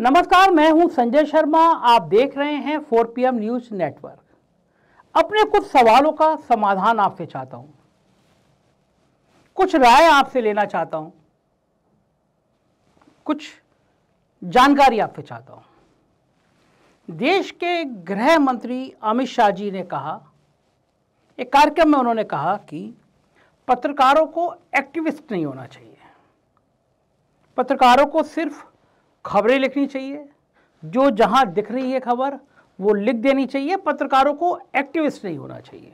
नमस्कार मैं हूं संजय शर्मा आप देख रहे हैं 4 पीएम न्यूज नेटवर्क अपने कुछ सवालों का समाधान आपसे चाहता हूं कुछ राय आपसे लेना चाहता हूं कुछ जानकारी आपसे चाहता हूं देश के गृह मंत्री अमित शाह जी ने कहा एक कार्यक्रम में उन्होंने कहा कि पत्रकारों को एक्टिविस्ट नहीं होना चाहिए पत्रकारों को सिर्फ खबरें लिखनी चाहिए जो जहां दिख रही है खबर वो लिख देनी चाहिए पत्रकारों को एक्टिविस्ट नहीं होना चाहिए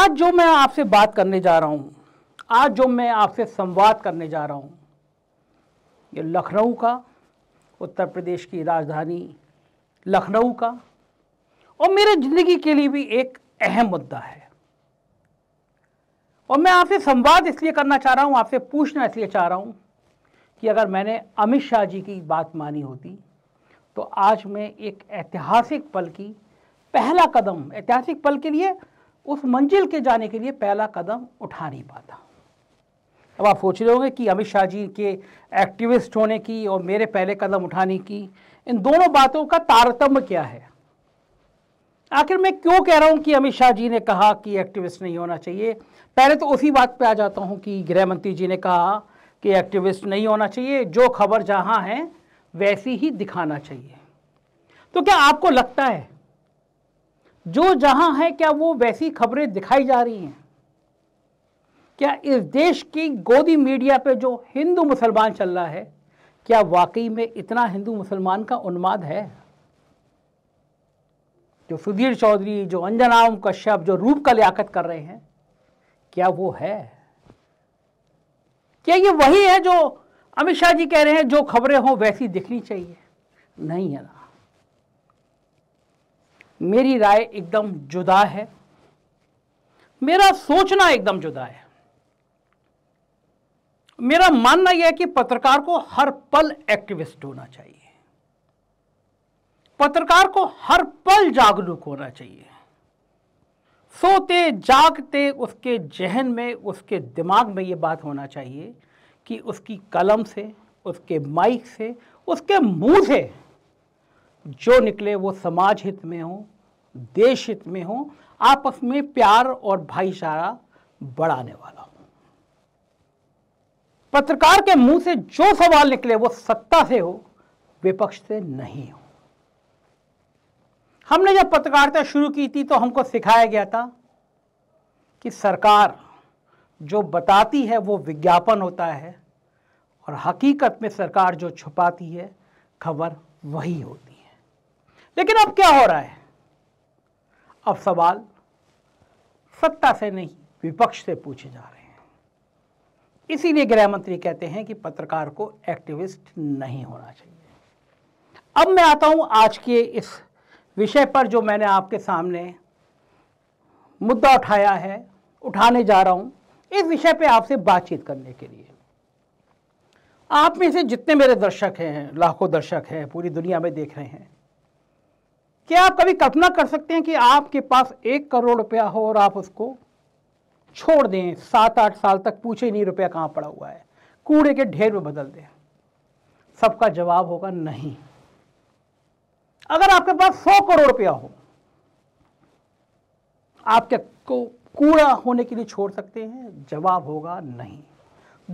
आज जो मैं आपसे बात करने जा रहा हूं आज जो मैं आपसे संवाद करने जा रहा हूं ये लखनऊ का उत्तर प्रदेश की राजधानी लखनऊ का और मेरे ज़िंदगी के लिए भी एक अहम मुद्दा है और मैं आपसे संवाद इसलिए करना चाह रहा हूं आपसे पूछना इसलिए चाह रहा हूं कि अगर मैंने अमित शाह जी की बात मानी होती तो आज मैं एक ऐतिहासिक पल की पहला कदम ऐतिहासिक पल के लिए उस मंजिल के जाने के लिए पहला कदम उठा नहीं पाता अब आप सोच रहे होंगे कि अमित शाह जी के एक्टिविस्ट होने की और मेरे पहले कदम उठाने की इन दोनों बातों का तारतम्य क्या है आखिर मैं क्यों कह रहा हूं कि अमित शाह जी ने कहा कि एक्टिविस्ट नहीं होना चाहिए पहले तो उसी बात पे आ जाता हूं कि गृह मंत्री जी ने कहा कि एक्टिविस्ट नहीं होना चाहिए जो खबर जहां है वैसी ही दिखाना चाहिए तो क्या आपको लगता है जो जहां है क्या वो वैसी खबरें दिखाई जा रही हैं क्या इस देश की गोदी मीडिया पे जो हिंदू मुसलमान चल रहा है क्या वाकई में इतना हिंदू मुसलमान का उन्माद है जो सुधीर चौधरी जो अंजना कश्यप जो रूप का लियाकत कर रहे हैं क्या वो है क्या ये वही है जो अमित शाह जी कह रहे हैं जो खबरें हों वैसी दिखनी चाहिए नहीं है ना मेरी राय एकदम जुदा है मेरा सोचना एकदम जुदा है मेरा मानना यह है कि पत्रकार को हर पल एक्टिविस्ट होना चाहिए पत्रकार को हर पल जागरूक होना चाहिए सोते जागते उसके जहन में उसके दिमाग में ये बात होना चाहिए कि उसकी कलम से उसके माइक से उसके मुंह से जो निकले वो समाज हित में हो देश हित में हो आपस में प्यार और भाईचारा बढ़ाने वाला हो पत्रकार के मुंह से जो सवाल निकले वो सत्ता से हो विपक्ष से नहीं हो हमने जब पत्रकारिता शुरू की थी तो हमको सिखाया गया था कि सरकार जो बताती है वो विज्ञापन होता है और हकीकत में सरकार जो छुपाती है खबर वही होती है लेकिन अब क्या हो रहा है अब सवाल सत्ता से नहीं विपक्ष से पूछे जा रहे हैं इसीलिए गृह मंत्री कहते हैं कि पत्रकार को एक्टिविस्ट नहीं होना चाहिए अब मैं आता हूं आज के इस विषय पर जो मैंने आपके सामने मुद्दा उठाया है उठाने जा रहा हूं इस विषय पे आपसे बातचीत करने के लिए आप में से जितने मेरे दर्शक हैं लाखों दर्शक हैं पूरी दुनिया में देख रहे हैं क्या आप कभी कल्पना कर सकते हैं कि आपके पास एक करोड़ रुपया हो और आप उसको छोड़ दें सात आठ साल तक पूछे नहीं रुपया कहाँ पड़ा हुआ है कूड़े के ढेर में बदल दें सबका जवाब होगा नहीं अगर आपके पास सौ करोड़ रुपया हो आप क्या को कूड़ा होने के लिए छोड़ सकते हैं जवाब होगा नहीं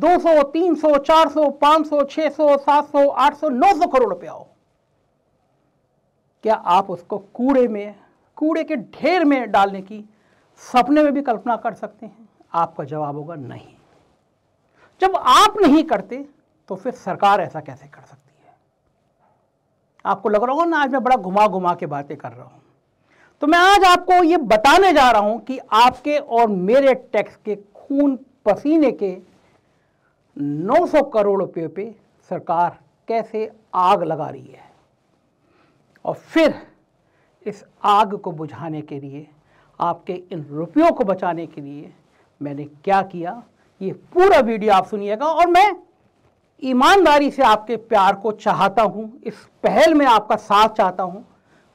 200, 300, 400, 500, 600, 700, 800, 900 करोड़ रुपया हो क्या आप उसको कूड़े में कूड़े के ढेर में डालने की सपने में भी कल्पना कर सकते हैं आपका जवाब होगा नहीं जब आप नहीं करते तो फिर सरकार ऐसा कैसे कर सकती आपको लग रहा होगा ना आज मैं बड़ा घुमा घुमा के बातें कर रहा हूँ तो मैं आज आपको ये बताने जा रहा हूँ कि आपके और मेरे टैक्स के खून पसीने के 900 करोड़ रुपये पे सरकार कैसे आग लगा रही है और फिर इस आग को बुझाने के लिए आपके इन रुपयों को बचाने के लिए मैंने क्या किया ये पूरा वीडियो आप सुनिएगा और मैं ईमानदारी से आपके प्यार को चाहता हूँ इस पहल में आपका साथ चाहता हूँ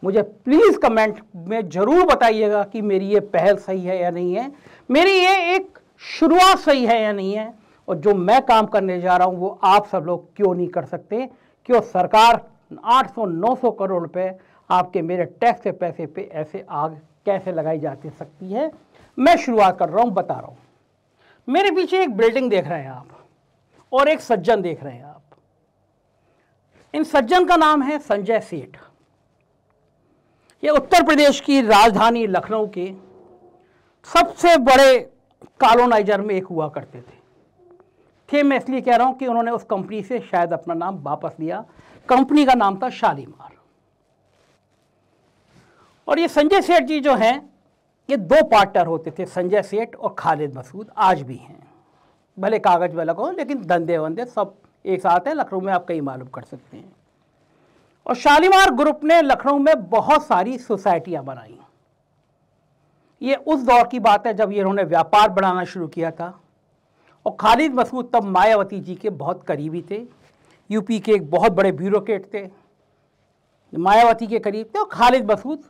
मुझे प्लीज़ कमेंट में ज़रूर बताइएगा कि मेरी ये पहल सही है या नहीं है मेरी ये एक शुरुआत सही है या नहीं है और जो मैं काम करने जा रहा हूँ वो आप सब लोग क्यों नहीं कर सकते क्यों सरकार 800-900 करोड़ रुपये आपके मेरे टैक्स के पैसे पे ऐसे आग कैसे लगाई जा सकती है मैं शुरुआत कर रहा हूँ बता रहा हूँ मेरे पीछे एक बिल्डिंग देख रहे हैं आप और एक सज्जन देख रहे हैं आप इन सज्जन का नाम है संजय सेठ ये उत्तर प्रदेश की राजधानी लखनऊ के सबसे बड़े कॉलोनाइजर में एक हुआ करते थे थे मैं इसलिए कह रहा हूं कि उन्होंने उस कंपनी से शायद अपना नाम वापस लिया कंपनी का नाम था शालीमार और ये संजय सेठ जी जो हैं ये दो पार्टनर होते थे संजय सेठ और खालिद मसूद आज भी हैं भले कागज में हो लेकिन धंधे वंदे सब एक साथ हैं लखनऊ में आप कहीं मालूम कर सकते हैं और शालीमार ग्रुप ने लखनऊ में बहुत सारी सोसाइटियाँ बनाई ये उस दौर की बात है जब ये इन्होंने व्यापार बढ़ाना शुरू किया था और खालिद मसूद तब मायावती जी के बहुत करीबी थे यूपी के एक बहुत बड़े ब्यूरोक्रेट थे मायावती के करीब थे और खालिद मसूद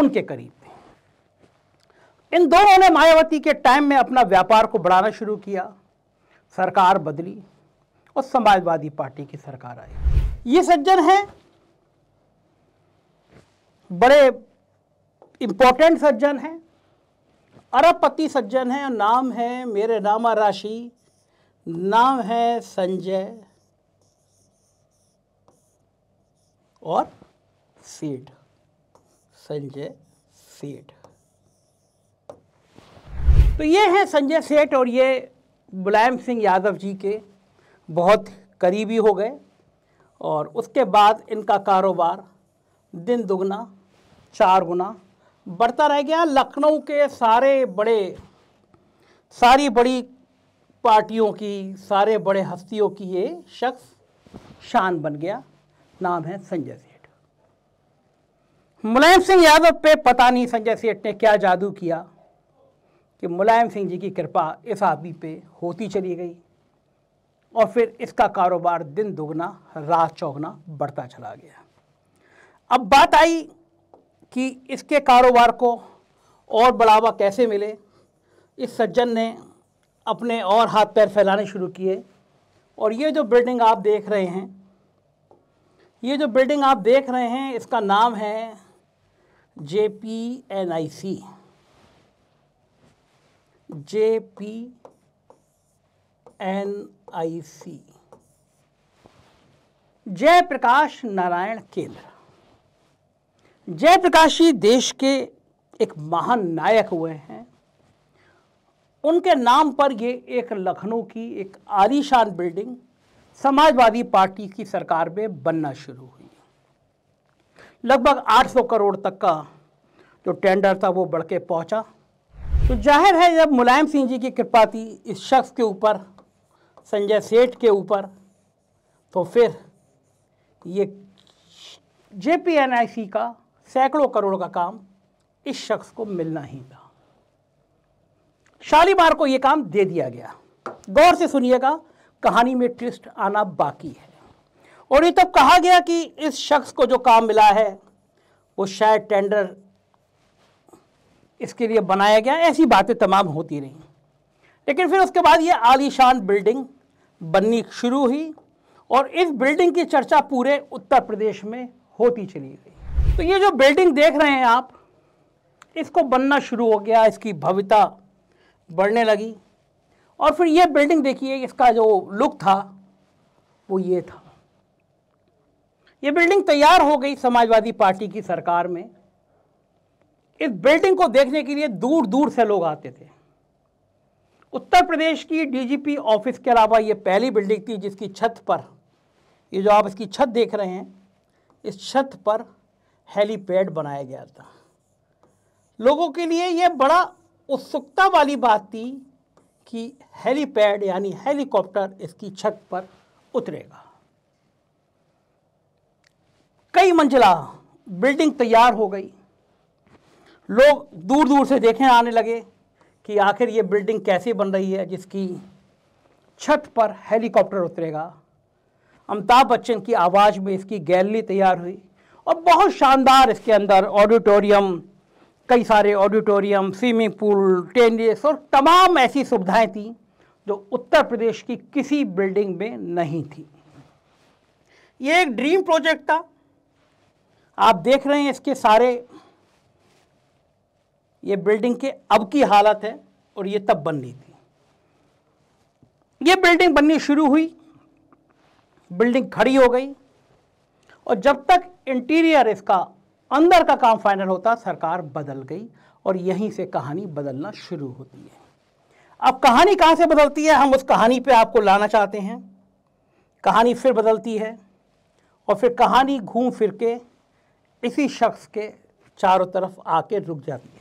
उनके करीब थे इन दोनों ने मायावती के टाइम में अपना व्यापार को बढ़ाना शुरू किया सरकार बदली और समाजवादी पार्टी की सरकार आई ये सज्जन हैं बड़े इंपॉर्टेंट सज्जन हैं अरबपति सज्जन हैं नाम है मेरे नामा राशि नाम है संजय और सेठ संजय सेठ तो ये हैं संजय सेठ और ये मुलायम सिंह यादव जी के बहुत करीबी हो गए और उसके बाद इनका कारोबार दिन दुगना चार गुना बढ़ता रह गया लखनऊ के सारे बड़े सारी बड़ी पार्टियों की सारे बड़े हस्तियों की ये शख्स शान बन गया नाम है संजय सेठ मुलायम सिंह यादव पे पता नहीं संजय सेठ ने क्या जादू किया कि मुलायम सिंह जी की कृपा इस आदमी पे होती चली गई और फिर इसका कारोबार दिन दोगुना रात चौगना बढ़ता चला गया अब बात आई कि इसके कारोबार को और बढ़ावा कैसे मिले इस सज्जन ने अपने और हाथ पैर फैलाने शुरू किए और ये जो बिल्डिंग आप देख रहे हैं ये जो बिल्डिंग आप देख रहे हैं इसका नाम है J P N I C J P N I C Jayaprakash Narayan केंद्र जयप्रकाश जी देश के एक महान नायक हुए हैं उनके नाम पर ये एक लखनऊ की एक आलीशान बिल्डिंग समाजवादी पार्टी की सरकार में बनना शुरू हुई लगभग 800 करोड़ तक का जो टेंडर था वो बढ़ के पहुँचा तो जाहिर है जब मुलायम सिंह जी की कृपा थी इस शख्स के ऊपर संजय सेठ के ऊपर तो फिर ये जे पी सी का सैकड़ों करोड़ का काम इस शख्स को मिलना ही था शालीमार को ये काम दे दिया गया गौर से सुनिएगा कहानी में ट्विस्ट आना बाकी है और ये तब तो कहा गया कि इस शख्स को जो काम मिला है वो शायद टेंडर इसके लिए बनाया गया ऐसी बातें तमाम होती रहीं लेकिन फिर उसके बाद ये आलीशान बिल्डिंग बननी शुरू हुई और इस बिल्डिंग की चर्चा पूरे उत्तर प्रदेश में होती चली गई तो ये जो बिल्डिंग देख रहे हैं आप इसको बनना शुरू हो गया इसकी भव्यता बढ़ने लगी और फिर ये बिल्डिंग देखिए इसका जो लुक था वो ये था ये बिल्डिंग तैयार हो गई समाजवादी पार्टी की सरकार में इस बिल्डिंग को देखने के लिए दूर दूर से लोग आते थे उत्तर प्रदेश की डीजीपी ऑफिस के अलावा ये पहली बिल्डिंग थी जिसकी छत पर ये जो आप इसकी छत देख रहे हैं इस छत पर हेलीपैड बनाया गया था लोगों के लिए ये बड़ा उत्सुकता वाली बात थी कि हेलीपैड यानी हेलीकॉप्टर इसकी छत पर उतरेगा कई मंजिला बिल्डिंग तैयार हो गई लोग दूर दूर से देखने आने लगे कि आखिर ये बिल्डिंग कैसी बन रही है जिसकी छत पर हेलीकॉप्टर उतरेगा अमिताभ बच्चन की आवाज़ में इसकी गैलरी तैयार हुई और बहुत शानदार इसके अंदर ऑडिटोरियम कई सारे ऑडिटोरियम स्विमिंग पूल टेनिस और तमाम ऐसी सुविधाएं थीं जो उत्तर प्रदेश की किसी बिल्डिंग में नहीं थी ये एक ड्रीम प्रोजेक्ट था आप देख रहे हैं इसके सारे ये बिल्डिंग के अब की हालत है और ये तब बननी थी ये बिल्डिंग बननी शुरू हुई बिल्डिंग खड़ी हो गई और जब तक इंटीरियर इसका अंदर का काम फाइनल होता सरकार बदल गई और यहीं से कहानी बदलना शुरू होती है अब कहानी कहाँ से बदलती है हम उस कहानी पे आपको लाना चाहते हैं कहानी फिर बदलती है और फिर कहानी घूम फिर के इसी शख्स के चारों तरफ आके रुक जाती है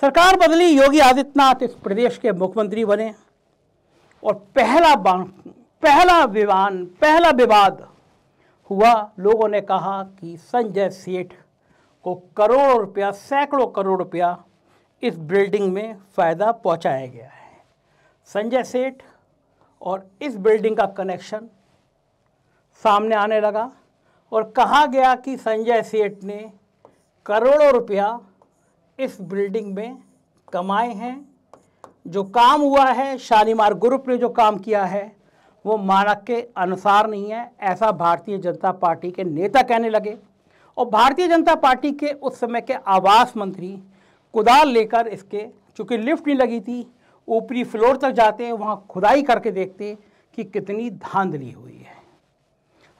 सरकार बदली योगी आदित्यनाथ इस प्रदेश के मुख्यमंत्री बने और पहला पहला विवान पहला विवाद हुआ लोगों ने कहा कि संजय सेठ को करोड़ों रुपया सैकड़ों करोड़ रुपया इस बिल्डिंग में फ़ायदा पहुंचाया गया है संजय सेठ और इस बिल्डिंग का कनेक्शन सामने आने लगा और कहा गया कि संजय सेठ ने करोड़ों रुपया इस बिल्डिंग में कमाए हैं जो काम हुआ है शालीमार ग्रुप ने जो काम किया है वो मानक के अनुसार नहीं है ऐसा भारतीय जनता पार्टी के नेता कहने लगे और भारतीय जनता पार्टी के उस समय के आवास मंत्री कुदाल लेकर इसके चूँकि लिफ्ट नहीं लगी थी ऊपरी फ्लोर तक जाते वहाँ खुदाई करके देखते कि कितनी धांधली हुई है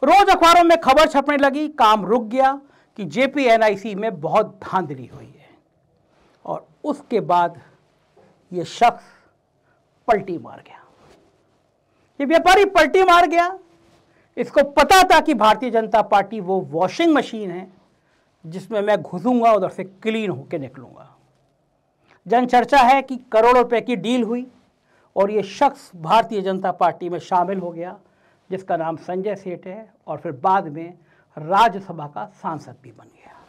रोज़ अखबारों में खबर छपने लगी काम रुक गया कि जेपीएनआईसी में बहुत धांधली हुई उसके बाद ये शख्स पलटी मार गया ये व्यापारी पलटी मार गया इसको पता था कि भारतीय जनता पार्टी वो वॉशिंग मशीन है जिसमें मैं घुसूंगा उधर से क्लीन होकर निकलूंगा जन चर्चा है कि करोड़ों रुपए की डील हुई और ये शख्स भारतीय जनता पार्टी में शामिल हो गया जिसका नाम संजय सेठ है और फिर बाद में राज्यसभा का सांसद भी बन गया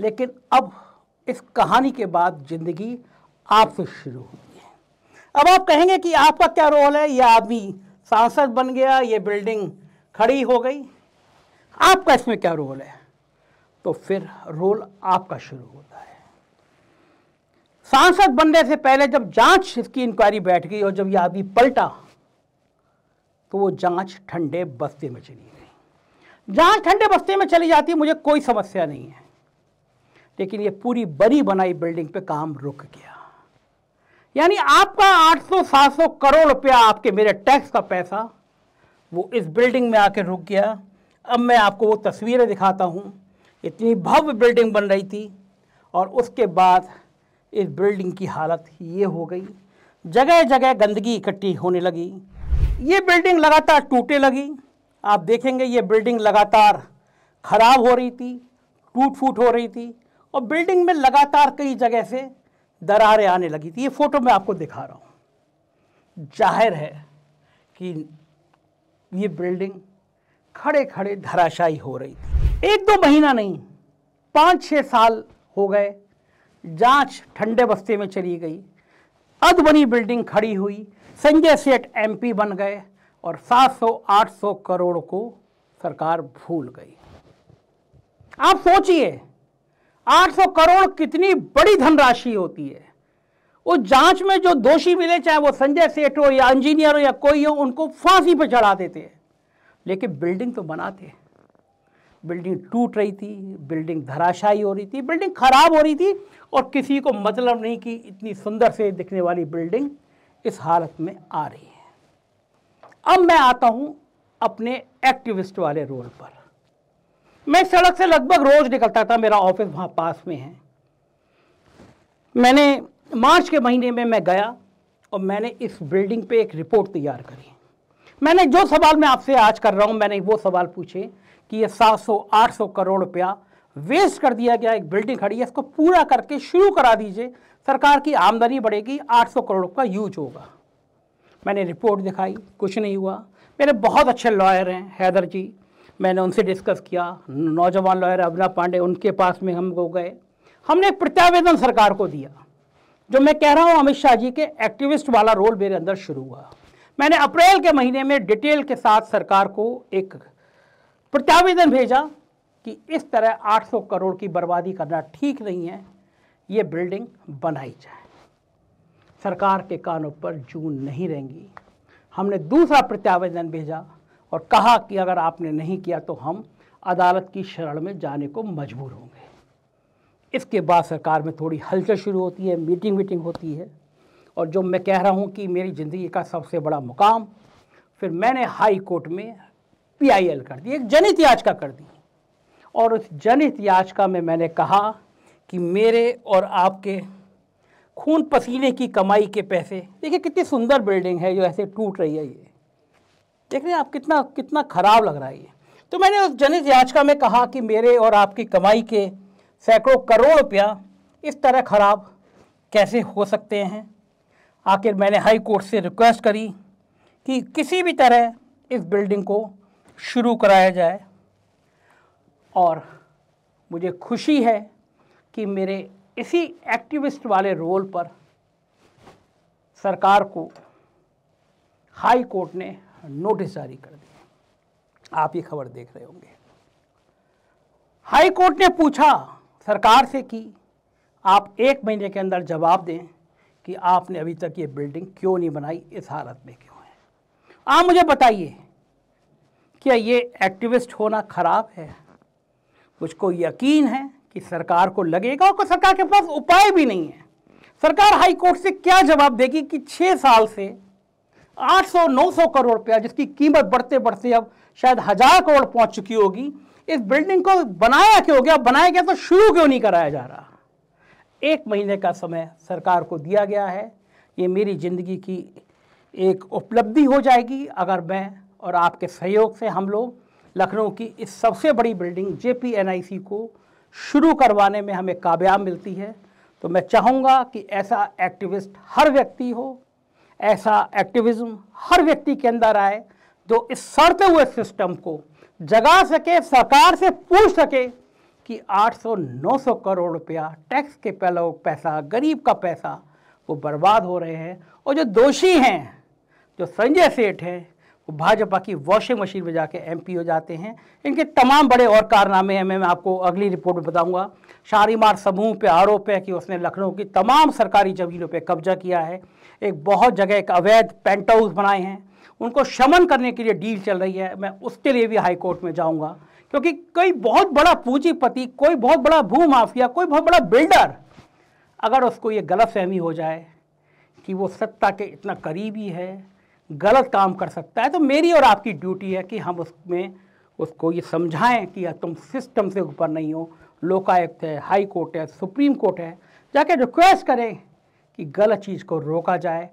लेकिन अब इस कहानी के बाद ज़िंदगी आपसे शुरू होती है अब आप कहेंगे कि आपका क्या रोल है यह आदमी सांसद बन गया ये बिल्डिंग खड़ी हो गई आपका इसमें क्या रोल है तो फिर रोल आपका शुरू होता है सांसद बनने से पहले जब जांच इसकी इंक्वायरी बैठ गई और जब यह आदमी पलटा तो वो जांच ठंडे बस्ते में चली गई जांच ठंडे बस्ते में चली जाती है मुझे कोई समस्या नहीं है लेकिन ये पूरी बड़ी बनाई बिल्डिंग पे काम रुक गया यानी आपका 800-700 करोड़ रुपया आपके मेरे टैक्स का पैसा वो इस बिल्डिंग में आके रुक गया अब मैं आपको वो तस्वीरें दिखाता हूँ इतनी भव्य बिल्डिंग बन रही थी और उसके बाद इस बिल्डिंग की हालत ये हो गई जगह जगह गंदगी इकट्ठी होने लगी ये बिल्डिंग लगातार टूटे लगी आप देखेंगे ये बिल्डिंग लगातार ख़राब हो रही थी टूट फूट हो रही थी और बिल्डिंग में लगातार कई जगह से दरारें आने लगी थी ये फ़ोटो मैं आपको दिखा रहा हूँ जाहिर है कि ये बिल्डिंग खड़े खड़े धराशायी हो रही थी एक दो महीना नहीं पाँच छः साल हो गए जांच ठंडे बस्ते में चली गई अधबनी बिल्डिंग खड़ी हुई संजय सेठ एमपी बन गए और 700-800 करोड़ को सरकार भूल गई आप सोचिए 800 करोड़ कितनी बड़ी धनराशि होती है उस जांच में जो दोषी मिले चाहे वो संजय सेठ हो या इंजीनियर हो या कोई हो उनको फांसी पर चढ़ा देते हैं लेकिन बिल्डिंग तो बनाते हैं बिल्डिंग टूट रही थी बिल्डिंग धराशायी हो रही थी बिल्डिंग खराब हो रही थी और किसी को मतलब नहीं कि इतनी सुंदर से दिखने वाली बिल्डिंग इस हालत में आ रही है अब मैं आता हूं अपने एक्टिविस्ट वाले रोल पर मैं सड़क से लगभग रोज निकलता था मेरा ऑफिस वहाँ पास में है मैंने मार्च के महीने में मैं गया और मैंने इस बिल्डिंग पे एक रिपोर्ट तैयार करी मैंने जो सवाल मैं आपसे आज कर रहा हूँ मैंने वो सवाल पूछे कि ये 700-800 करोड़ रुपया वेस्ट कर दिया गया एक बिल्डिंग खड़ी है इसको पूरा करके शुरू करा दीजिए सरकार की आमदनी बढ़ेगी 800 करोड़ का यूज होगा मैंने रिपोर्ट दिखाई कुछ नहीं हुआ मेरे बहुत अच्छे लॉयर हैं हैदर जी मैंने उनसे डिस्कस किया नौजवान लॉयर अभिनाव पांडे उनके पास में हम को गए हमने एक प्रत्यावेदन सरकार को दिया जो मैं कह रहा हूँ अमित शाह जी के एक्टिविस्ट वाला रोल मेरे अंदर शुरू हुआ मैंने अप्रैल के महीने में डिटेल के साथ सरकार को एक प्रत्यावेदन भेजा कि इस तरह 800 करोड़ की बर्बादी करना ठीक नहीं है ये बिल्डिंग बनाई जाए सरकार के कानों पर जून नहीं रहेंगी हमने दूसरा प्रत्यावेदन भेजा और कहा कि अगर आपने नहीं किया तो हम अदालत की शरण में जाने को मजबूर होंगे इसके बाद सरकार में थोड़ी हलचल शुरू होती है मीटिंग वीटिंग होती है और जो मैं कह रहा हूँ कि मेरी ज़िंदगी का सबसे बड़ा मुकाम फिर मैंने हाई कोर्ट में पीआईएल कर दी एक जनित याचिका कर दी और उस जनित याचिका में मैंने कहा कि मेरे और आपके खून पसीने की कमाई के पैसे देखिए कितनी सुंदर बिल्डिंग है जो ऐसे टूट रही है ये देख रहे हैं आप कितना कितना ख़राब लग रहा है ये तो मैंने उस जनित याचिका में कहा कि मेरे और आपकी कमाई के सैकड़ों करोड़ रुपया इस तरह ख़राब कैसे हो सकते हैं आखिर मैंने हाई कोर्ट से रिक्वेस्ट करी कि किसी भी तरह इस बिल्डिंग को शुरू कराया जाए और मुझे खुशी है कि मेरे इसी एक्टिविस्ट वाले रोल पर सरकार को हाई कोर्ट ने नोटिस जारी कर दिए आप ये खबर देख रहे होंगे हाई कोर्ट ने पूछा सरकार से कि आप एक महीने के अंदर जवाब दें कि आपने अभी तक ये बिल्डिंग क्यों नहीं बनाई इस हालत में क्यों है आप मुझे बताइए क्या ये एक्टिविस्ट होना खराब है मुझको यकीन है कि सरकार को लगेगा और सरकार के पास उपाय भी नहीं है सरकार हाई कोर्ट से क्या जवाब देगी कि छः साल से 800-900 करोड़ रुपया जिसकी कीमत बढ़ते बढ़ते अब शायद हजार करोड़ पहुंच चुकी होगी इस बिल्डिंग को बनाया क्यों गया बनाया गया तो शुरू क्यों नहीं कराया जा रहा एक महीने का समय सरकार को दिया गया है ये मेरी ज़िंदगी की एक उपलब्धि हो जाएगी अगर मैं और आपके सहयोग से हम लोग लखनऊ की इस सबसे बड़ी बिल्डिंग जे को शुरू करवाने में हमें कामयाब मिलती है तो मैं चाहूँगा कि ऐसा एक्टिविस्ट हर व्यक्ति हो ऐसा एक्टिविज्म हर व्यक्ति के अंदर आए जो इस सड़ते हुए सिस्टम को जगा सके सरकार से पूछ सके कि 800-900 करोड़ रुपया टैक्स के पहले पैसा गरीब का पैसा वो बर्बाद हो रहे हैं और जो दोषी हैं जो संजय सेठ हैं वो भाजपा की वॉशिंग मशीन में जाके एमपी हो जाते हैं इनके तमाम बड़े और कारनामे हैं मैं आपको अगली रिपोर्ट में बताऊंगा शारीमार समूह पे आरोप है कि उसने लखनऊ की तमाम सरकारी जमीनों पे कब्जा किया है एक बहुत जगह एक अवैध पेंट हाउस बनाए हैं उनको शमन करने के लिए डील चल रही है मैं उसके लिए भी हाईकोर्ट में जाऊँगा क्योंकि कोई बहुत बड़ा पूंजीपति कोई बहुत बड़ा भू माफिया कोई बहुत बड़ा बिल्डर अगर उसको ये गलत फहमी हो जाए कि वो सत्ता के इतना करीबी है गलत काम कर सकता है तो मेरी और आपकी ड्यूटी है कि हम उसमें उसको ये समझाएं कि तुम सिस्टम से ऊपर नहीं हो लोकायुक्त है हाई कोर्ट है सुप्रीम कोर्ट है जाके रिक्वेस्ट करें कि गलत चीज़ को रोका जाए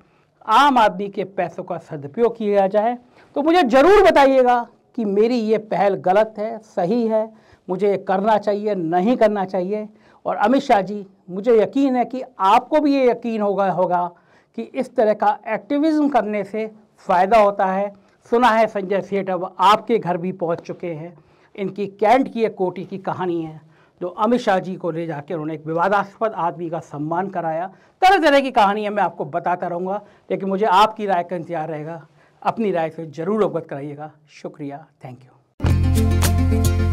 आम आदमी के पैसों का सदुपयोग किया जाए तो मुझे ज़रूर बताइएगा कि मेरी ये पहल गलत है सही है मुझे ये करना चाहिए नहीं करना चाहिए और अमित शाह जी मुझे यकीन है कि आपको भी ये यकीन होगा होगा कि इस तरह का एक्टिविज़्म करने से फ़ायदा होता है सुना है संजय सेठ अब आपके घर भी पहुंच चुके हैं इनकी कैंट की एक कोटी की कहानी है जो तो अमित शाह जी को ले जाकर उन्होंने एक विवादास्पद आदमी का सम्मान कराया तरह तरह की कहानियाँ मैं आपको बताता रहूँगा लेकिन मुझे आपकी राय का इंतजार रहेगा अपनी राय से ज़रूर अवगत कराइएगा शुक्रिया थैंक यू